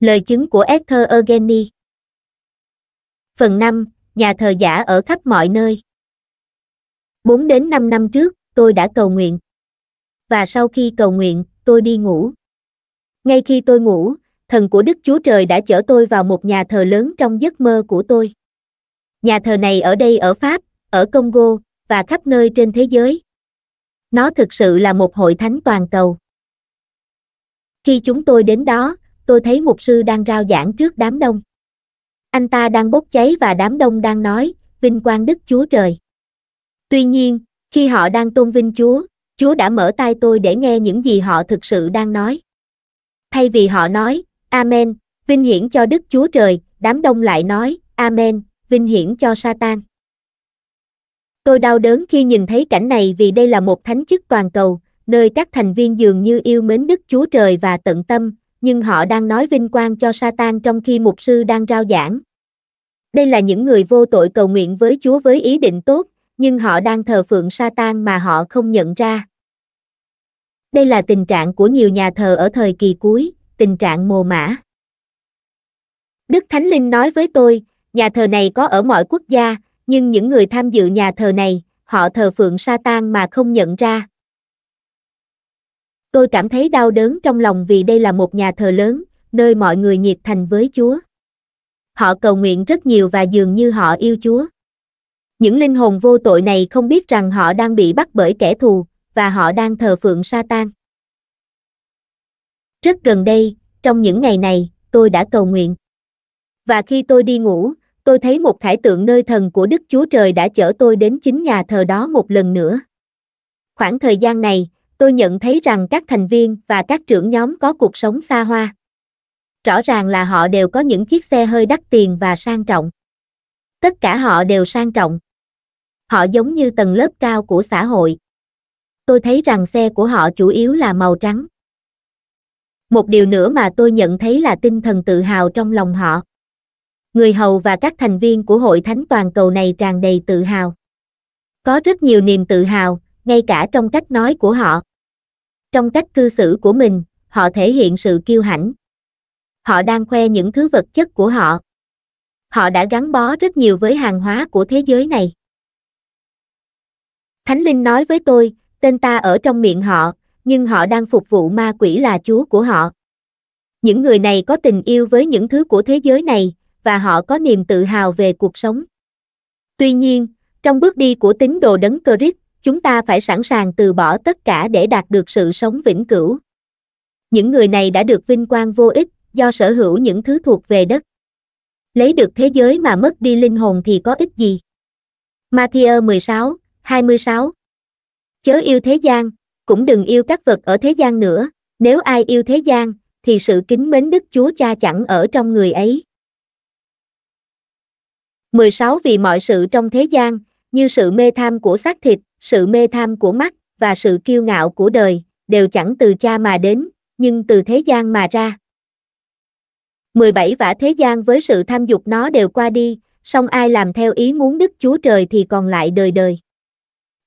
Lời chứng của Esther Eugenie Phần 5, nhà thờ giả ở khắp mọi nơi 4 đến 5 năm trước, tôi đã cầu nguyện. Và sau khi cầu nguyện, tôi đi ngủ. Ngay khi tôi ngủ, thần của Đức Chúa Trời đã chở tôi vào một nhà thờ lớn trong giấc mơ của tôi. Nhà thờ này ở đây ở Pháp, ở Congo, và khắp nơi trên thế giới. Nó thực sự là một hội thánh toàn cầu. Khi chúng tôi đến đó, tôi thấy mục sư đang rao giảng trước đám đông. Anh ta đang bốc cháy và đám đông đang nói, vinh quang Đức Chúa Trời. Tuy nhiên, khi họ đang tôn vinh Chúa, Chúa đã mở tai tôi để nghe những gì họ thực sự đang nói. Thay vì họ nói, Amen, vinh hiển cho Đức Chúa Trời, đám đông lại nói, Amen, vinh hiển cho Satan. Tôi đau đớn khi nhìn thấy cảnh này vì đây là một thánh chức toàn cầu, nơi các thành viên dường như yêu mến Đức Chúa Trời và tận tâm, nhưng họ đang nói vinh quang cho Satan trong khi mục sư đang rao giảng. Đây là những người vô tội cầu nguyện với Chúa với ý định tốt, nhưng họ đang thờ phượng Satan mà họ không nhận ra. Đây là tình trạng của nhiều nhà thờ ở thời kỳ cuối, tình trạng mồ mã. Đức Thánh Linh nói với tôi, nhà thờ này có ở mọi quốc gia, nhưng những người tham dự nhà thờ này, họ thờ phượng Satan mà không nhận ra. Tôi cảm thấy đau đớn trong lòng vì đây là một nhà thờ lớn, nơi mọi người nhiệt thành với Chúa. Họ cầu nguyện rất nhiều và dường như họ yêu Chúa. Những linh hồn vô tội này không biết rằng họ đang bị bắt bởi kẻ thù, và họ đang thờ phượng Satan. Rất gần đây, trong những ngày này, tôi đã cầu nguyện. Và khi tôi đi ngủ, tôi thấy một khải tượng nơi thần của Đức Chúa Trời đã chở tôi đến chính nhà thờ đó một lần nữa. Khoảng thời gian này, tôi nhận thấy rằng các thành viên và các trưởng nhóm có cuộc sống xa hoa. Rõ ràng là họ đều có những chiếc xe hơi đắt tiền và sang trọng. Tất cả họ đều sang trọng. Họ giống như tầng lớp cao của xã hội. Tôi thấy rằng xe của họ chủ yếu là màu trắng. Một điều nữa mà tôi nhận thấy là tinh thần tự hào trong lòng họ. Người hầu và các thành viên của hội thánh toàn cầu này tràn đầy tự hào. Có rất nhiều niềm tự hào, ngay cả trong cách nói của họ. Trong cách cư xử của mình, họ thể hiện sự kiêu hãnh. Họ đang khoe những thứ vật chất của họ. Họ đã gắn bó rất nhiều với hàng hóa của thế giới này. Thánh Linh nói với tôi, tên ta ở trong miệng họ, nhưng họ đang phục vụ ma quỷ là chúa của họ. Những người này có tình yêu với những thứ của thế giới này, và họ có niềm tự hào về cuộc sống. Tuy nhiên, trong bước đi của tín đồ đấng Christ, chúng ta phải sẵn sàng từ bỏ tất cả để đạt được sự sống vĩnh cửu. Những người này đã được vinh quang vô ích do sở hữu những thứ thuộc về đất. Lấy được thế giới mà mất đi linh hồn thì có ích gì? Matthew 16, 26 Chớ yêu thế gian, cũng đừng yêu các vật ở thế gian nữa, nếu ai yêu thế gian, thì sự kính mến Đức Chúa Cha chẳng ở trong người ấy. 16 Vì mọi sự trong thế gian, như sự mê tham của xác thịt, sự mê tham của mắt và sự kiêu ngạo của đời đều chẳng từ cha mà đến, nhưng từ thế gian mà ra. 17 vả thế gian với sự tham dục nó đều qua đi, song ai làm theo ý muốn Đức Chúa Trời thì còn lại đời đời.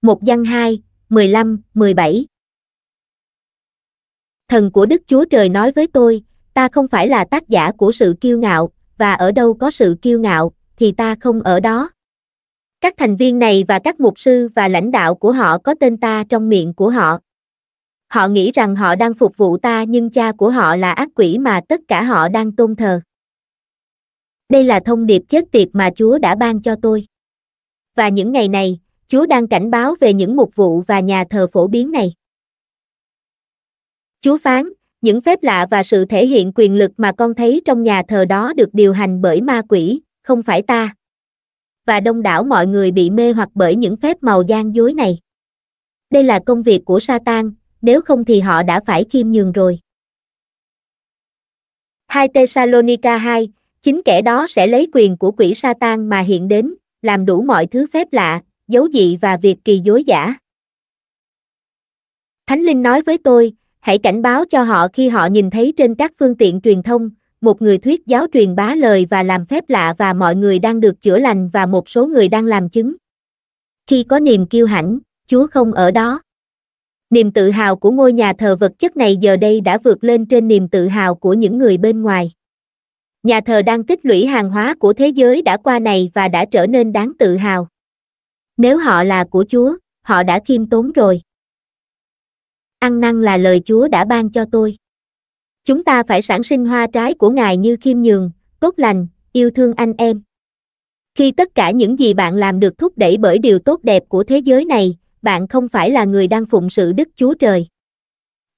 Một văn 2, 15, 17 Thần của Đức Chúa Trời nói với tôi, ta không phải là tác giả của sự kiêu ngạo, và ở đâu có sự kiêu ngạo, thì ta không ở đó. Các thành viên này và các mục sư và lãnh đạo của họ có tên ta trong miệng của họ. Họ nghĩ rằng họ đang phục vụ ta nhưng cha của họ là ác quỷ mà tất cả họ đang tôn thờ. Đây là thông điệp chết tiệt mà Chúa đã ban cho tôi. Và những ngày này, Chúa đang cảnh báo về những mục vụ và nhà thờ phổ biến này. Chúa phán, những phép lạ và sự thể hiện quyền lực mà con thấy trong nhà thờ đó được điều hành bởi ma quỷ, không phải ta và đông đảo mọi người bị mê hoặc bởi những phép màu gian dối này. Đây là công việc của Satan, nếu không thì họ đã phải khiêm nhường rồi. 2 Thessalonica 2, chính kẻ đó sẽ lấy quyền của quỷ Satan mà hiện đến, làm đủ mọi thứ phép lạ, dấu dị và việc kỳ dối giả. Thánh Linh nói với tôi, hãy cảnh báo cho họ khi họ nhìn thấy trên các phương tiện truyền thông, một người thuyết giáo truyền bá lời và làm phép lạ và mọi người đang được chữa lành và một số người đang làm chứng. Khi có niềm kiêu hãnh, Chúa không ở đó. Niềm tự hào của ngôi nhà thờ vật chất này giờ đây đã vượt lên trên niềm tự hào của những người bên ngoài. Nhà thờ đang tích lũy hàng hóa của thế giới đã qua này và đã trở nên đáng tự hào. Nếu họ là của Chúa, họ đã khiêm tốn rồi. Ăn năn là lời Chúa đã ban cho tôi. Chúng ta phải sản sinh hoa trái của Ngài như khiêm nhường, tốt lành, yêu thương anh em. Khi tất cả những gì bạn làm được thúc đẩy bởi điều tốt đẹp của thế giới này, bạn không phải là người đang phụng sự Đức Chúa Trời.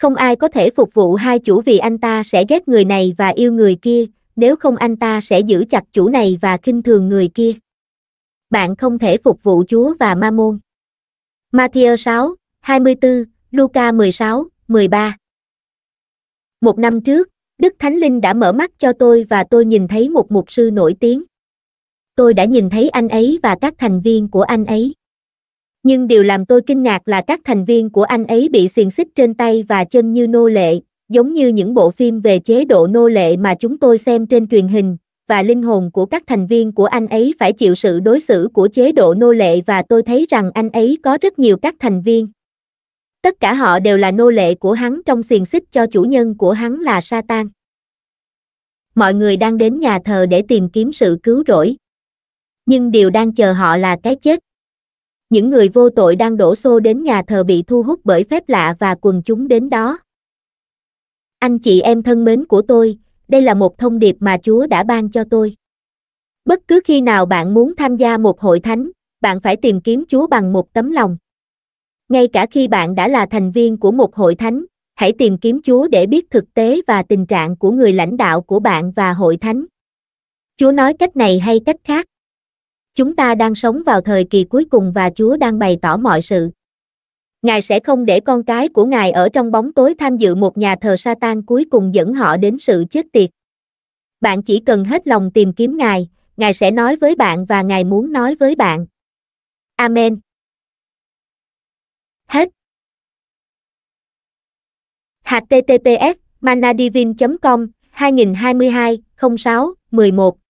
Không ai có thể phục vụ hai chủ vì anh ta sẽ ghét người này và yêu người kia, nếu không anh ta sẽ giữ chặt chủ này và khinh thường người kia. Bạn không thể phục vụ Chúa và Ma Môn. Matthew 6, 24, Luca 16, 13 một năm trước, Đức Thánh Linh đã mở mắt cho tôi và tôi nhìn thấy một mục sư nổi tiếng. Tôi đã nhìn thấy anh ấy và các thành viên của anh ấy. Nhưng điều làm tôi kinh ngạc là các thành viên của anh ấy bị xiềng xích trên tay và chân như nô lệ, giống như những bộ phim về chế độ nô lệ mà chúng tôi xem trên truyền hình, và linh hồn của các thành viên của anh ấy phải chịu sự đối xử của chế độ nô lệ và tôi thấy rằng anh ấy có rất nhiều các thành viên. Tất cả họ đều là nô lệ của hắn trong xiềng xích cho chủ nhân của hắn là Satan. Mọi người đang đến nhà thờ để tìm kiếm sự cứu rỗi. Nhưng điều đang chờ họ là cái chết. Những người vô tội đang đổ xô đến nhà thờ bị thu hút bởi phép lạ và quần chúng đến đó. Anh chị em thân mến của tôi, đây là một thông điệp mà Chúa đã ban cho tôi. Bất cứ khi nào bạn muốn tham gia một hội thánh, bạn phải tìm kiếm Chúa bằng một tấm lòng. Ngay cả khi bạn đã là thành viên của một hội thánh, hãy tìm kiếm Chúa để biết thực tế và tình trạng của người lãnh đạo của bạn và hội thánh. Chúa nói cách này hay cách khác. Chúng ta đang sống vào thời kỳ cuối cùng và Chúa đang bày tỏ mọi sự. Ngài sẽ không để con cái của Ngài ở trong bóng tối tham dự một nhà thờ Satan cuối cùng dẫn họ đến sự chết tiệt. Bạn chỉ cần hết lòng tìm kiếm Ngài, Ngài sẽ nói với bạn và Ngài muốn nói với bạn. Amen. Hết. https manadivin com 2022 06 11